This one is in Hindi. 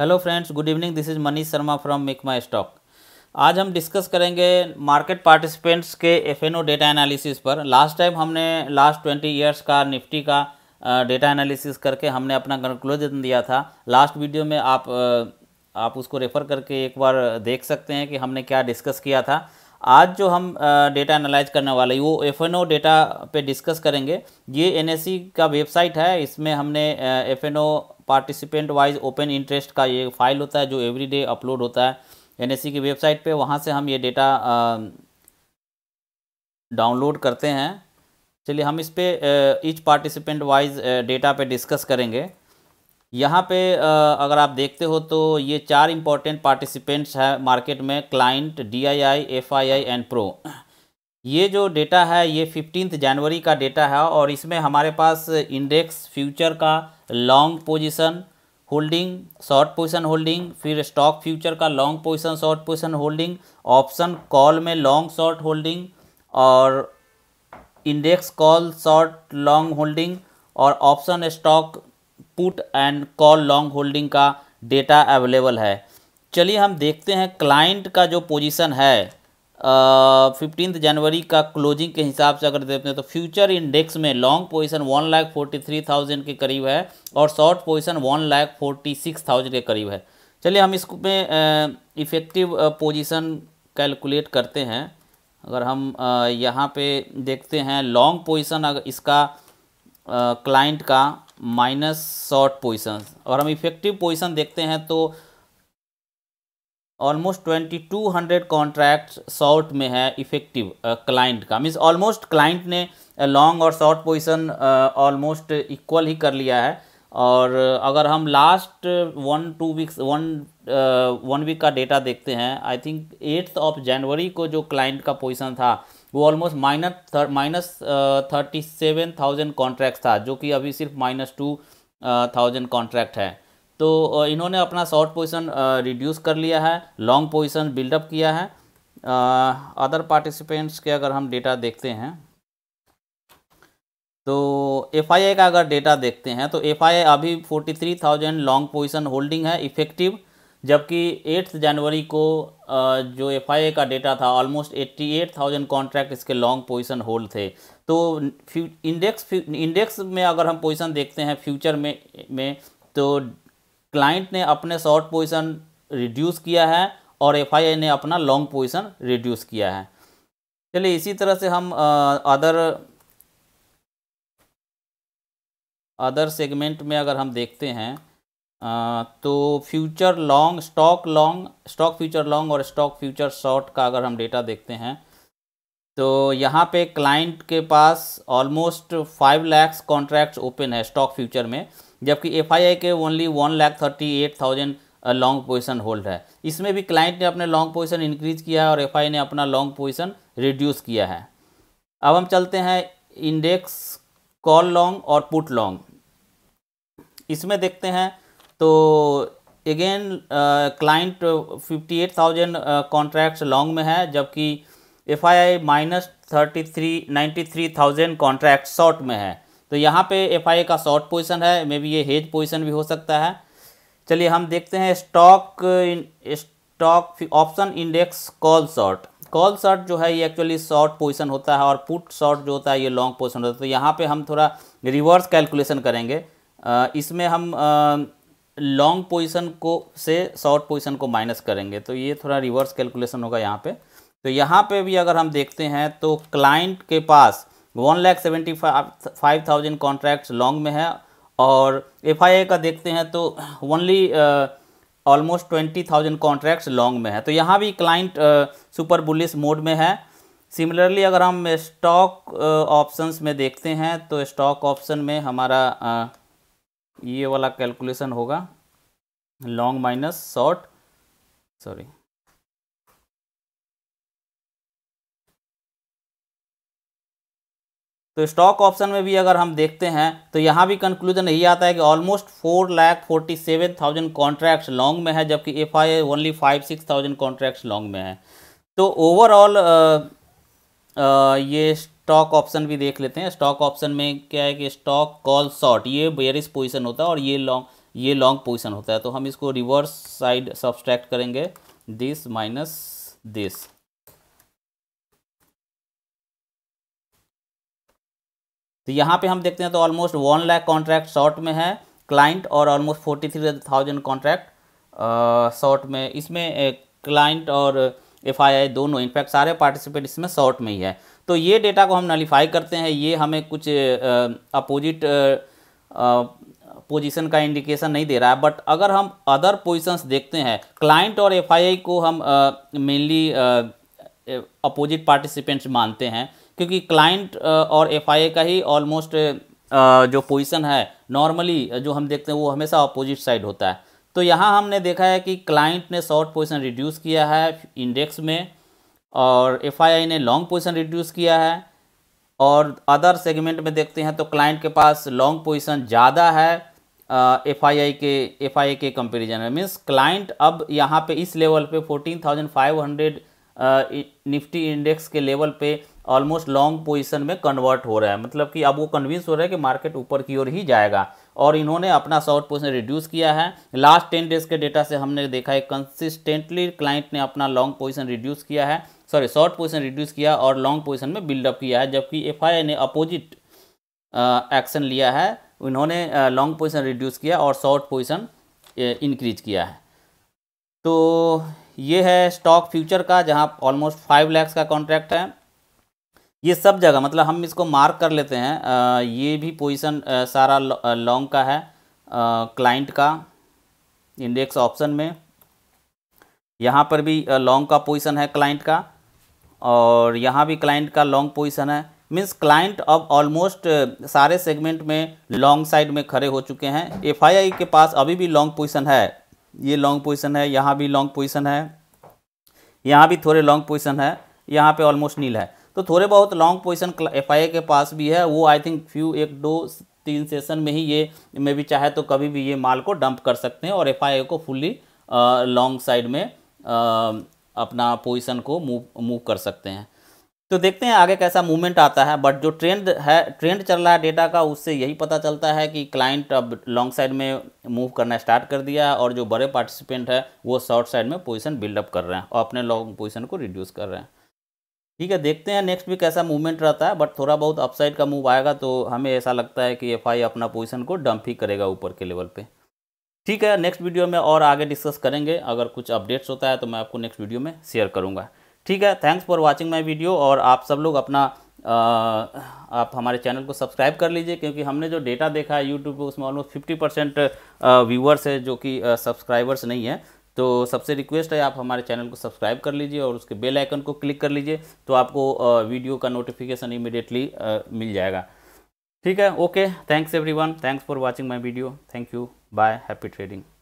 hello friends good evening this is Manish Sharma from Make My Stock आज हम डिस्कस करेंगे मार्केट पार्टिसिपेंट्स के F N O data analysis पर लास्ट टाइम हमने लास्ट ट्वेंटी ईयर्स का निफ्टी का डेटा एनालिसिस करके हमने अपना कंक्लूजन दिया था लास्ट वीडियो में आप आप उसको रेफ़र करके एक बार देख सकते हैं कि हमने क्या डिस्कस किया था आज जो हम डेटा एनालाइज करने वाले वो एफ एन ओ डेटा पे डिस्कस करेंगे ये एन एस सी का वेबसाइट है इसमें हमने F N O participant wise open interest का ये फाइल होता है जो एवरीडे अपलोड होता है एन की वेबसाइट पे वहाँ से हम ये डेटा डाउनलोड करते हैं चलिए हम इस पर ईच पार्टिसिपेंट वाइज डेटा पे डिस्कस करेंगे यहाँ पे अगर आप देखते हो तो ये चार इंपॉर्टेंट पार्टिसिपेंट्स हैं मार्केट में client D I I I and pro ये जो डेटा है ये फिफ्टींथ जनवरी का डेटा है और इसमें हमारे पास इंडेक्स फ्यूचर का long position holding short position holding फिर स्टॉक फ्यूचर का long position short position holding option call में लॉन्ग शॉर्ट होल्डिंग और index call short long holding और option stock put and call long holding का डेटा अवेलेबल है चलिए हम देखते हैं क्लाइंट का जो पोजीशन है फिफ्टींथ जनवरी का क्लोजिंग के हिसाब से अगर देखते हैं तो फ्यूचर इंडेक्स में long position one lakh forty three thousand के करीब है और short position one lakh forty six thousand के करीब है चलिए हम इसमें इफ़ेक्टिव पोजीशन कैलकुलेट करते हैं अगर हम यहाँ पे देखते हैं लॉन्ग पोजीशन अगर इसका क्लाइंट का माइनस शॉर्ट पोजिशन और हम इफ़ेक्टिव पोजिशन देखते हैं तो almost twenty two hundred contract short में है इफेक्टिव क्लाइंट uh, का मीन्स ऑलमोस्ट क्लाइंट ने लॉन्ग uh, और शॉर्ट पोजिशन ऑलमोस्ट इक्वल ही कर लिया है और uh, अगर हम last one two weeks one one week का डेटा देखते हैं I think eighth of January को जो क्लाइंट का पोजिशन था वो almost minus minus thirty seven thousand contract था जो कि अभी सिर्फ माइनस टू थाउजेंड कॉन्ट्रैक्ट है तो इन्होंने अपना शॉर्ट पोजिशन रिड्यूस कर लिया है लॉन्ग पोजिशन बिल्डअप किया है अदर पार्टिसिपेंट्स के अगर हम डेटा देखते हैं तो एफ का अगर डेटा देखते हैं तो एफ अभी 43,000 लॉन्ग पोजिशन होल्डिंग है इफेक्टिव जबकि 8 जनवरी को जो एफ का डेटा था ऑलमोस्ट 88,000 कॉन्ट्रैक्ट इसके लॉन्ग पोजीशन होल्ड थे तो इंडेक्स इंडेक्स में अगर हम पोजीशन देखते हैं फ्यूचर में में तो क्लाइंट ने अपने शॉर्ट पोजिशन रिड्यूस किया है और एफ ने अपना लॉन्ग पोजिशन रिड्यूस किया है चलिए इसी तरह से हम अदर अदर सेगमेंट में अगर हम देखते हैं आ, तो future long stock long stock future long और स्टॉक फ्यूचर शॉर्ट का अगर हम डेटा देखते हैं तो यहाँ पे क्लाइंट के पास almost five lakhs contracts open है स्टॉक फ्यूचर में जबकि एफ आई आई के only one lakh thirty eight thousand long position hold है इसमें भी क्लाइंट ने अपने लॉन्ग पोजिशन इंक्रीज किया है और एफ आई ने अपना लॉन्ग पोजिशन रिड्यूस किया है अब हम चलते हैं इंडेक्स कॉल लॉन्ग और पुट लॉन्ग इसमें देखते हैं तो again client fifty eight thousand contracts long में है जबकि F I I minus thirty three ninety three thousand contract short में है तो यहाँ पे एफ का शॉर्ट पोजिशन है मे बी ये हेज पोजिशन भी हो सकता है चलिए हम देखते हैं stock stock option index call short call short जो है ये एक्चुअली शॉर्ट पोजिशन होता है और पुट शॉर्ट जो होता है ये लॉन्ग पोजिशन होता है तो यहाँ पे हम थोड़ा रिवर्स कैलकुलेशन करेंगे इसमें हम लॉन्ग पोजिशन को से शॉर्ट पोजिशन को माइनस करेंगे तो ये थोड़ा रिवर्स कैलकुलेशन होगा यहाँ पे तो यहाँ पे भी अगर हम देखते हैं तो क्लाइंट के पास one lakh seventy five thousand contracts long में है और एफ का देखते हैं तो only almost twenty thousand contracts long में है तो यहाँ भी client uh, super bullish mode में है सिमिलरली अगर हम स्टॉक uh, ऑप्शंस में देखते हैं तो स्टॉक ऑप्शन में हमारा uh, ये वाला कैलकुलेशन होगा लॉन्ग माइनस शॉर्ट सॉरी तो स्टॉक ऑप्शन में भी अगर हम देखते हैं तो यहाँ भी कंक्लूजन यही आता है कि almost four lakh forty seven thousand contracts long में है जबकि F I only five six thousand contracts long में है तो ओवरऑल ये स्टॉक ऑप्शन भी देख लेते हैं स्टॉक ऑप्शन में क्या है कि स्टॉक कॉल शॉर्ट ये बेरिस पोजिशन होता है और ये लॉन्ग ये लॉन्ग पोजिशन होता है तो हम इसको रिवर्स साइड सब्सट्रैक्ट करेंगे दिस माइनस दिस तो यहाँ पे हम देखते हैं तो almost one lakh contract short में है क्लाइंट और almost forty three thousand contract short में इसमें क्लाइंट और एफ दोनों इनफैक्ट सारे पार्टिसिपेंट इसमें शॉर्ट में ही है तो ये डेटा को हम नलीफाई करते हैं ये हमें कुछ अपोजिट पोजीशन का इंडिकेशन नहीं दे रहा है बट अगर हम अदर पोजीशंस देखते हैं क्लाइंट और एफआईआई को हम मेनली अपोजिट पार्टिसिपेंट्स मानते हैं क्योंकि क्लाइंट और एफ का ही ऑलमोस्ट जो पोजीशन है नॉर्मली जो हम देखते हैं वो हमेशा अपोजिट साइड होता है तो यहाँ हमने देखा है कि क्लाइंट ने शॉर्ट पोजिशन रिड्यूस किया है इंडेक्स में और एफ ने लॉन्ग पोजिशन रिड्यूस किया है और अदर सेगमेंट में देखते हैं तो क्लाइंट के पास लॉन्ग पोजिशन ज़्यादा है एफ आई आई के एफ आई के कंपेरिजन में मीन्स क्लाइंट अब यहाँ पे इस लेवल पे 14,500 निफ्टी इंडेक्स के लेवल पे ऑलमोस्ट लॉन्ग पोजीशन में कन्वर्ट हो रहा है मतलब कि अब वो कन्विंस हो रहा है कि मार्केट ऊपर की ओर ही जाएगा और इन्होंने अपना शॉर्ट पोजीशन रिड्यूस किया है लास्ट टेन डेज के डेटा से हमने देखा है कंसिस्टेंटली क्लाइंट ने अपना लॉन्ग पोजीशन रिड्यूस किया है सॉरी शॉर्ट पोजिशन रिड्यूस किया और लॉन्ग पोजिशन में बिल्डअप किया है जबकि एफ ने अपोजिट एक्शन लिया है उन्होंने लॉन्ग पोजिशन रिड्यूस किया और शॉर्ट पोजिशन इंक्रीज किया है तो ये है स्टॉक फ्यूचर का जहाँ ऑलमोस्ट फाइव लैक्स का कॉन्ट्रैक्ट है ये सब जगह मतलब हम इसको मार्क कर लेते हैं ये भी पोजीशन सारा लॉन्ग का है क्लाइंट का इंडेक्स ऑप्शन में यहाँ पर भी लॉन्ग का पोजीशन है क्लाइंट का और यहाँ भी क्लाइंट का लॉन्ग पोजीशन है मीन्स क्लाइंट अब ऑलमोस्ट सारे सेगमेंट में लॉन्ग साइड में खड़े हो चुके हैं एफआईआई के पास अभी भी लॉन्ग पोजीशन है ये लॉन्ग पोजीशन है यहाँ भी लॉन्ग पोजीशन है यहाँ भी थोड़े लॉन्ग पोजीशन है यहाँ पे ऑलमोस्ट नील है तो थोड़े बहुत लॉन्ग पोजिशन एफ के पास भी है वो आई थिंक फ्यू एक दो तीन सेशन में ही ये में भी चाहे तो कभी भी ये माल को डंप कर सकते हैं और एफ को फुल्ली लॉन्ग साइड में आ, अपना पोजिशन को मूव मूव कर सकते हैं तो देखते हैं आगे कैसा मूवमेंट आता है बट जो ट्रेंड है ट्रेंड चल रहा है डेटा का उससे यही पता चलता है कि क्लाइंट अब लॉन्ग साइड में मूव करना स्टार्ट कर दिया है और जो बड़े पार्टिसिपेंट है वो शॉर्ट साइड में पोजिशन बिल्डअप कर रहे हैं और अपने लॉन्ग पोजिशन को रिड्यूस कर रहे हैं ठीक है देखते हैं नेक्स्ट भी कैसा मूवमेंट रहता है बट थोड़ा बहुत अपसाइड का मूव आएगा तो हमें ऐसा लगता है कि एफ अपना पोजिशन को डंप ही करेगा ऊपर के लेवल पर ठीक है नेक्स्ट वीडियो में और आगे डिस्कस करेंगे अगर कुछ अपडेट्स होता है तो मैं आपको नेक्स्ट वीडियो में शेयर करूँगा ठीक है thanks for watching my video और आप सब लोग अपना आ, आप हमारे चैनल को सब्सक्राइब कर लीजिए क्योंकि हमने जो डेटा देखा है यूट्यूब पे उसमें ऑलमोस्ट फिफ्टी परसेंट व्यूअर्स है जो कि सब्सक्राइबर्स नहीं है तो सबसे रिक्वेस्ट है आप हमारे चैनल को सब्सक्राइब कर लीजिए और उसके बेल आइकन को क्लिक कर लीजिए तो आपको वीडियो का नोटिफिकेशन इमिडिएटली मिल जाएगा ठीक है okay thanks everyone thanks for watching my video thank you bye happy trading